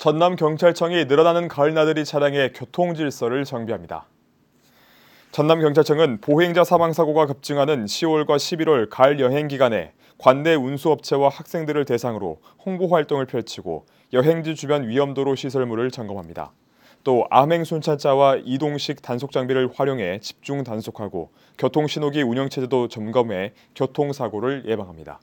전남 경찰청이 늘어나는 가을나들이 차량의 교통 질서를 정비합니다. 전남 경찰청은 보행자 사망 사고가 급증하는 10월과 11월 가을 여행 기간에 관내 운수업체와 학생들을 대상으로 홍보 활동을 펼치고 여행지 주변 위험도로 시설물을 점검합니다. 또 암행 순찰차와 이동식 단속 장비를 활용해 집중 단속하고 교통 신호기 운영 체제도 점검해 교통 사고를 예방합니다.